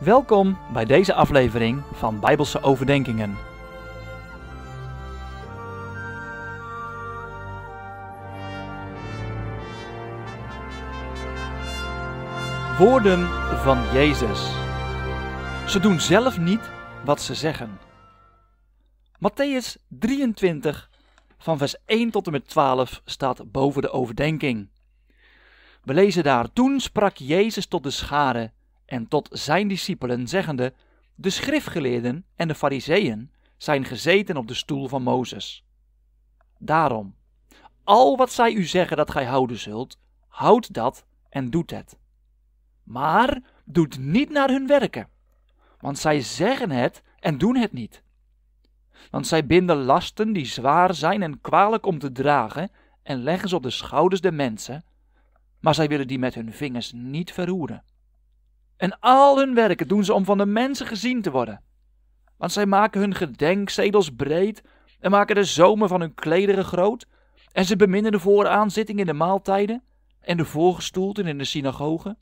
Welkom bij deze aflevering van Bijbelse Overdenkingen. Woorden van Jezus. Ze doen zelf niet wat ze zeggen. Matthäus 23, van vers 1 tot en met 12, staat boven de overdenking. We lezen daar: Toen sprak Jezus tot de scharen en tot zijn discipelen zeggende: De schriftgeleerden en de fariseeën zijn gezeten op de stoel van Mozes. Daarom, al wat zij u zeggen dat gij houden zult, houd dat en doet het. Maar doet niet naar hun werken, want zij zeggen het en doen het niet. Want zij binden lasten die zwaar zijn en kwalijk om te dragen en leggen ze op de schouders der mensen, maar zij willen die met hun vingers niet verroeren. En al hun werken doen ze om van de mensen gezien te worden. Want zij maken hun gedenkzedels breed en maken de zomer van hun klederen groot. En ze beminnen de vooraanzitting in de maaltijden en de voorgestoelten in de synagogen.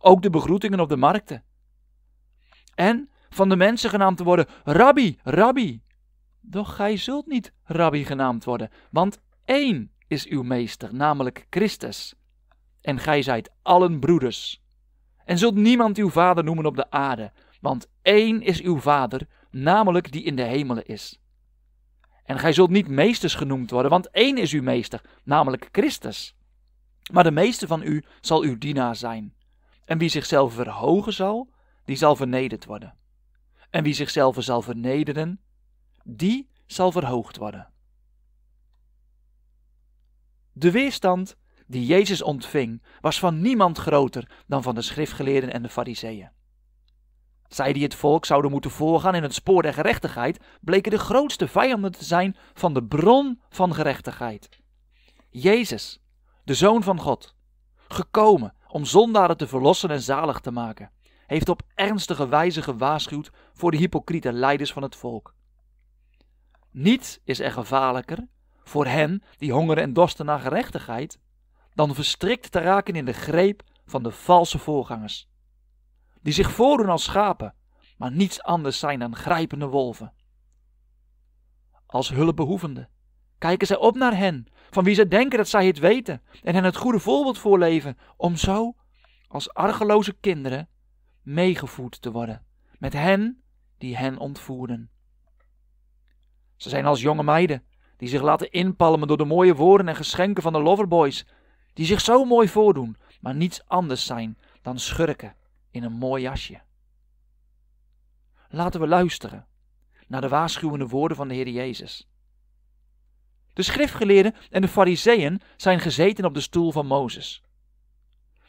Ook de begroetingen op de markten. En van de mensen genaamd te worden, Rabbi, Rabbi. Doch gij zult niet Rabbi genaamd worden, want één is uw meester, namelijk Christus. En gij zijt allen broeders. En zult niemand uw vader noemen op de aarde, want één is uw vader, namelijk die in de hemelen is. En gij zult niet meesters genoemd worden, want één is uw meester, namelijk Christus. Maar de meester van u zal uw dienaar zijn. En wie zichzelf verhogen zal, die zal vernederd worden. En wie zichzelf zal vernederen, die zal verhoogd worden. De weerstand die Jezus ontving, was van niemand groter dan van de schriftgeleerden en de fariseeën. Zij die het volk zouden moeten voorgaan in het spoor der gerechtigheid, bleken de grootste vijanden te zijn van de bron van gerechtigheid. Jezus, de Zoon van God, gekomen om zondaren te verlossen en zalig te maken, heeft op ernstige wijze gewaarschuwd voor de hypocriete leiders van het volk. Niets is er gevaarlijker voor hen die hongeren en dorsten naar gerechtigheid dan verstrikt te raken in de greep van de valse voorgangers, die zich voordoen als schapen, maar niets anders zijn dan grijpende wolven. Als hulpbehoevenden kijken zij op naar hen, van wie zij denken dat zij het weten, en hen het goede voorbeeld voorleven, om zo, als argeloze kinderen, meegevoerd te worden met hen die hen ontvoerden. Ze zijn als jonge meiden die zich laten inpalmen door de mooie woorden en geschenken van de loverboys die zich zo mooi voordoen, maar niets anders zijn dan schurken in een mooi jasje. Laten we luisteren naar de waarschuwende woorden van de Heer Jezus. De schriftgeleerden en de fariseeën zijn gezeten op de stoel van Mozes.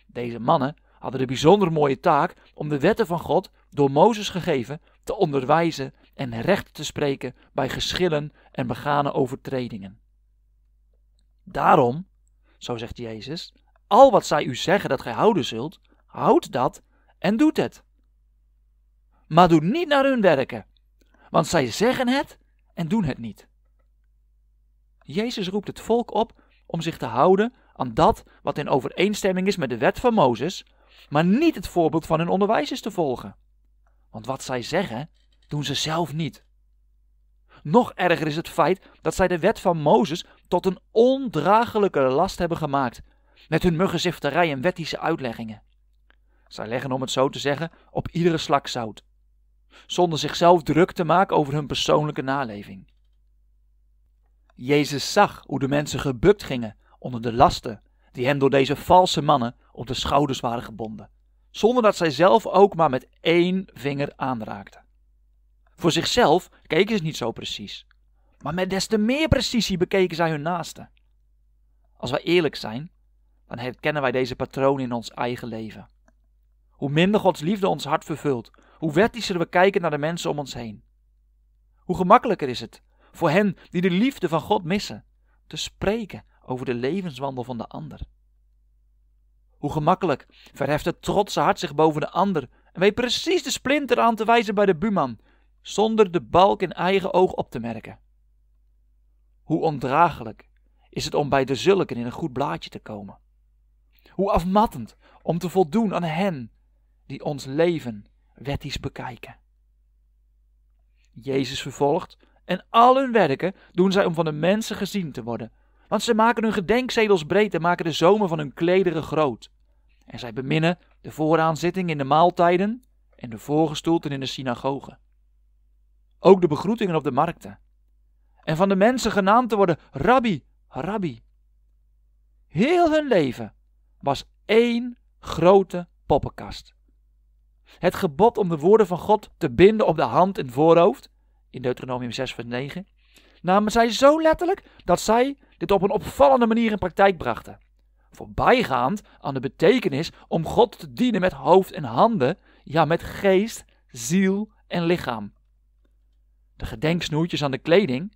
Deze mannen hadden de bijzonder mooie taak om de wetten van God door Mozes gegeven te onderwijzen en recht te spreken bij geschillen en begane overtredingen. Daarom zo zegt Jezus, al wat zij u zeggen dat gij houden zult, houd dat en doet het. Maar doe niet naar hun werken, want zij zeggen het en doen het niet. Jezus roept het volk op om zich te houden aan dat wat in overeenstemming is met de wet van Mozes, maar niet het voorbeeld van hun onderwijzers te volgen. Want wat zij zeggen, doen ze zelf niet. Nog erger is het feit dat zij de wet van Mozes tot een ondraaglijke last hebben gemaakt. Met hun muggenzifterij en wettische uitleggingen. Zij leggen, om het zo te zeggen, op iedere slak zout. Zonder zichzelf druk te maken over hun persoonlijke naleving. Jezus zag hoe de mensen gebukt gingen onder de lasten die hen door deze valse mannen op de schouders waren gebonden, zonder dat zij zelf ook maar met één vinger aanraakten. Voor zichzelf keken ze niet zo precies. Maar met des te meer precisie bekeken zij hun naasten. Als wij eerlijk zijn, dan herkennen wij deze patroon in ons eigen leven. Hoe minder Gods liefde ons hart vervult, hoe wettischer we kijken naar de mensen om ons heen. Hoe gemakkelijker is het voor hen die de liefde van God missen, te spreken over de levenswandel van de ander. Hoe gemakkelijk verheft het trotse hart zich boven de ander en weet precies de splinter aan te wijzen bij de buurman zonder de balk in eigen oog op te merken. Hoe ondraaglijk is het om bij de zulken in een goed blaadje te komen. Hoe afmattend om te voldoen aan hen die ons leven wettisch bekijken. Jezus vervolgt, en al hun werken doen zij om van de mensen gezien te worden. Want zij maken hun gedenkzedels breed en maken de zomer van hun klederen groot. En zij beminnen de vooraanzitting in de maaltijden en de voorgestoelten in de synagogen ook de begroetingen op de markten. En van de mensen genaamd te worden Rabbi, Rabbi. Heel hun leven was één grote poppenkast. Het gebod om de woorden van God te binden op de hand en voorhoofd, in Deuteronomium 6, vers 9, namen zij zo letterlijk dat zij dit op een opvallende manier in praktijk brachten. Voorbijgaand aan de betekenis om God te dienen met hoofd en handen, ja met geest, ziel en lichaam de gedenksnoertjes aan de kleding,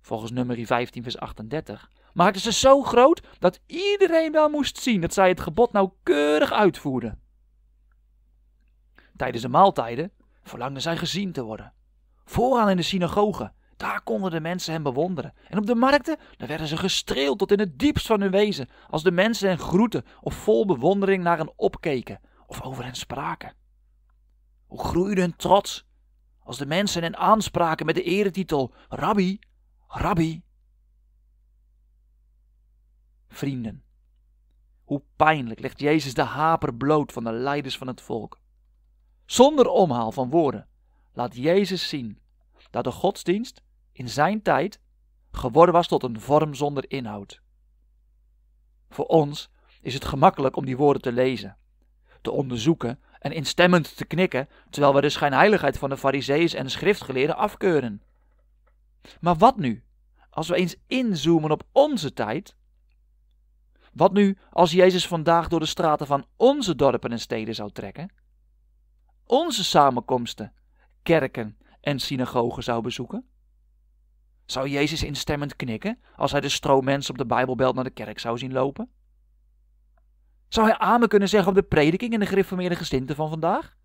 volgens nummer 15 vers 38, maakten ze zo groot dat iedereen wel moest zien dat zij het gebod nauwkeurig uitvoerden. Tijdens de maaltijden verlangden zij gezien te worden. Vooraan in de synagogen, daar konden de mensen hen bewonderen. En op de markten, daar werden ze gestreeld tot in het diepst van hun wezen, als de mensen hen groeten of vol bewondering naar hen opkeken of over hen spraken. Hoe groeide hun trots als de mensen hen aanspraken met de eretitel Rabbi, Rabbi. Vrienden, hoe pijnlijk legt Jezus de haper bloot van de leiders van het volk. Zonder omhaal van woorden laat Jezus zien dat de godsdienst in zijn tijd geworden was tot een vorm zonder inhoud. Voor ons is het gemakkelijk om die woorden te lezen, te onderzoeken en instemmend te knikken, terwijl we de schijnheiligheid van de fariseeën en de schriftgeleerden afkeuren. Maar wat nu, als we eens inzoomen op onze tijd? Wat nu als Jezus vandaag door de straten van onze dorpen en steden zou trekken? Onze samenkomsten, kerken en synagogen zou bezoeken? Zou Jezus instemmend knikken als hij de stroom mensen op de Bijbelbelt naar de kerk zou zien lopen? Zou hij amen kunnen zeggen op de prediking in de gereformeerde gestinten van vandaag?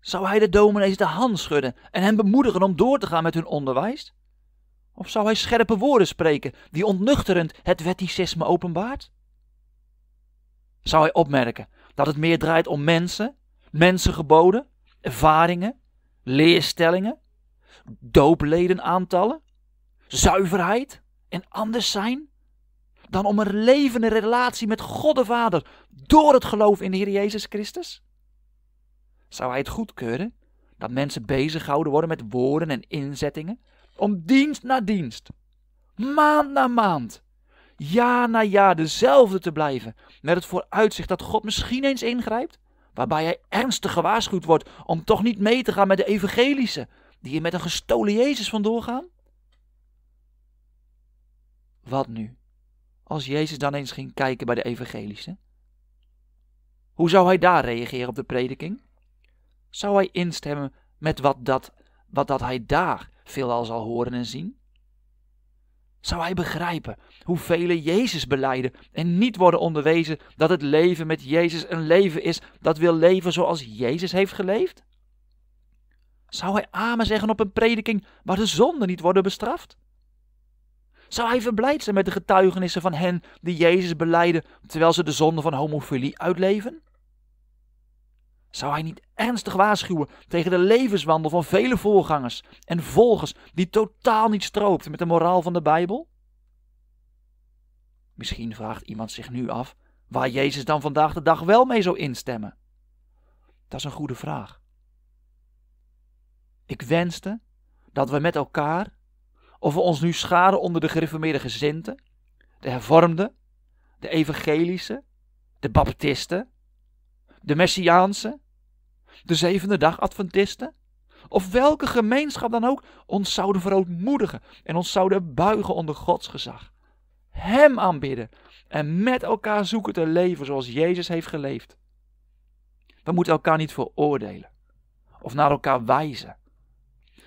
Zou hij de dominees de hand schudden en hen bemoedigen om door te gaan met hun onderwijs? Of zou hij scherpe woorden spreken die ontnuchterend het wetticisme openbaart? Zou hij opmerken dat het meer draait om mensen, mensengeboden, ervaringen, leerstellingen, doopledenaantallen, zuiverheid en anders zijn? dan om een levende relatie met God de Vader door het geloof in de Heer Jezus Christus? Zou hij het goedkeuren dat mensen bezighouden worden met woorden en inzettingen om dienst na dienst, maand na maand, jaar na jaar dezelfde te blijven met het vooruitzicht dat God misschien eens ingrijpt? waarbij hij ernstig gewaarschuwd wordt om toch niet mee te gaan met de evangelische, die hier met een gestolen Jezus vandoor gaan? Wat nu? als Jezus dan eens ging kijken bij de evangelisten? Hoe zou hij daar reageren op de prediking? Zou hij instemmen met wat dat, wat dat hij daar veelal zal horen en zien? Zou hij begrijpen hoe velen Jezus beleiden en niet worden onderwezen dat het leven met Jezus een leven is dat wil leven zoals Jezus heeft geleefd? Zou hij amen zeggen op een prediking waar de zonden niet worden bestraft? zou hij verblijd zijn met de getuigenissen van hen die Jezus beleiden terwijl ze de zonde van homofilie uitleven? Zou hij niet ernstig waarschuwen tegen de levenswandel van vele voorgangers en volgers die totaal niet stroopt met de moraal van de Bijbel? Misschien vraagt iemand zich nu af waar Jezus dan vandaag de dag wel mee zou instemmen. Dat is een goede vraag. Ik wenste dat we met elkaar of we ons nu scharen onder de gereformeerde gezinten, de hervormden, de evangelische, de baptisten, de messiaanse, de zevende dag adventisten, of welke gemeenschap dan ook, ons zouden verootmoedigen en ons zouden buigen onder Gods gezag. Hem aanbidden en met elkaar zoeken te leven zoals Jezus heeft geleefd. We moeten elkaar niet veroordelen of naar elkaar wijzen.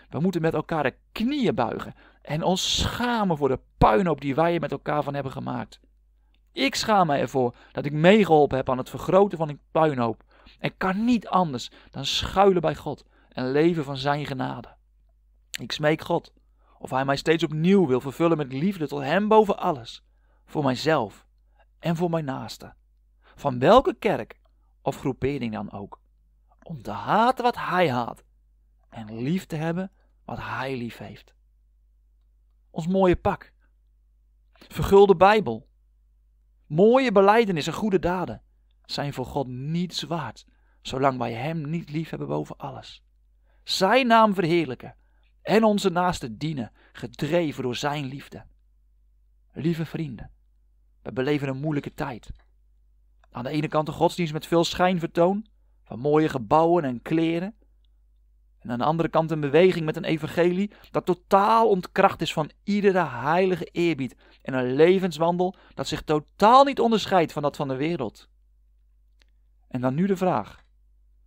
We moeten met elkaar de knieën buigen en ons schamen voor de puinhoop die wij er met elkaar van hebben gemaakt. Ik schaam mij ervoor dat ik meegeholpen heb aan het vergroten van die puinhoop. En kan niet anders dan schuilen bij God en leven van Zijn genade. Ik smeek God of Hij mij steeds opnieuw wil vervullen met liefde tot Hem boven alles, voor mijzelf en voor mijn naaste. Van welke kerk of groepering dan ook. Om te haten wat Hij haat en lief te hebben wat Hij lief heeft. Ons mooie pak. Vergulde Bijbel. Mooie beleidenis en goede daden zijn voor God niets waard, zolang wij Hem niet lief hebben boven alles. Zijn naam verheerlijken en onze naasten dienen, gedreven door Zijn liefde. Lieve vrienden, we beleven een moeilijke tijd. Aan de ene kant een godsdienst met veel schijnvertoon, van mooie gebouwen en kleren, en aan de andere kant een beweging met een evangelie dat totaal ontkracht is van iedere heilige eerbied. En een levenswandel dat zich totaal niet onderscheidt van dat van de wereld. En dan nu de vraag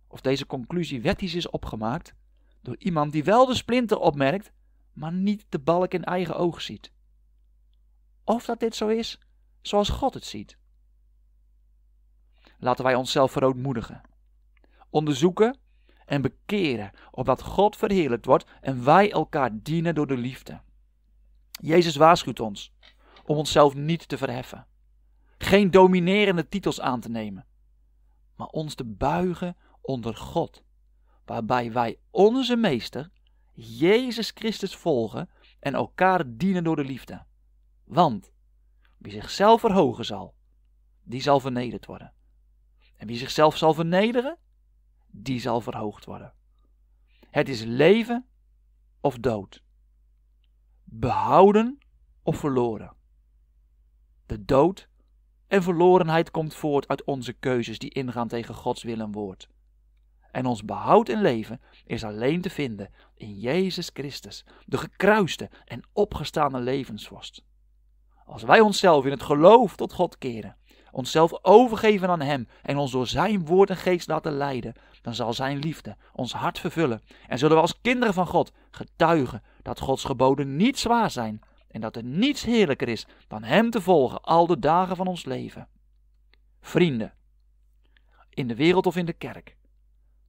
of deze conclusie wettisch is opgemaakt door iemand die wel de splinter opmerkt, maar niet de balk in eigen oog ziet. Of dat dit zo is zoals God het ziet. Laten wij onszelf verootmoedigen. Onderzoeken en bekeren, opdat God verheerlijkt wordt en wij elkaar dienen door de liefde. Jezus waarschuwt ons om onszelf niet te verheffen, geen dominerende titels aan te nemen, maar ons te buigen onder God, waarbij wij onze Meester, Jezus Christus, volgen en elkaar dienen door de liefde. Want wie zichzelf verhogen zal, die zal vernederd worden. En wie zichzelf zal vernederen, die zal verhoogd worden. Het is leven of dood. Behouden of verloren. De dood en verlorenheid komt voort uit onze keuzes die ingaan tegen Gods wil en woord. En ons behoud en leven is alleen te vinden in Jezus Christus, de gekruiste en opgestane levensvorst. Als wij onszelf in het geloof tot God keren, onszelf overgeven aan Hem en ons door Zijn woord en geest laten leiden, dan zal Zijn liefde ons hart vervullen en zullen we als kinderen van God getuigen dat Gods geboden niet zwaar zijn en dat er niets heerlijker is dan Hem te volgen al de dagen van ons leven. Vrienden, in de wereld of in de kerk,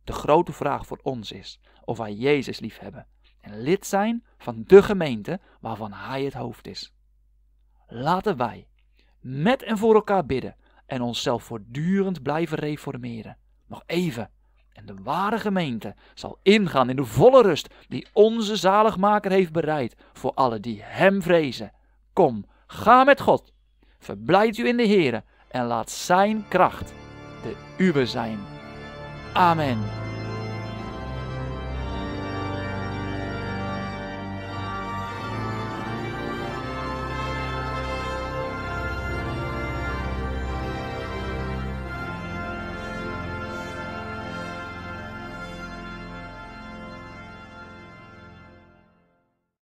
de grote vraag voor ons is of wij Jezus liefhebben en lid zijn van de gemeente waarvan Hij het hoofd is. Laten wij met en voor elkaar bidden en onszelf voortdurend blijven reformeren. Nog even. En de ware gemeente zal ingaan in de volle rust die onze zaligmaker heeft bereid voor alle die hem vrezen. Kom, ga met God. Verblijd u in de Here en laat zijn kracht de uwe zijn. Amen.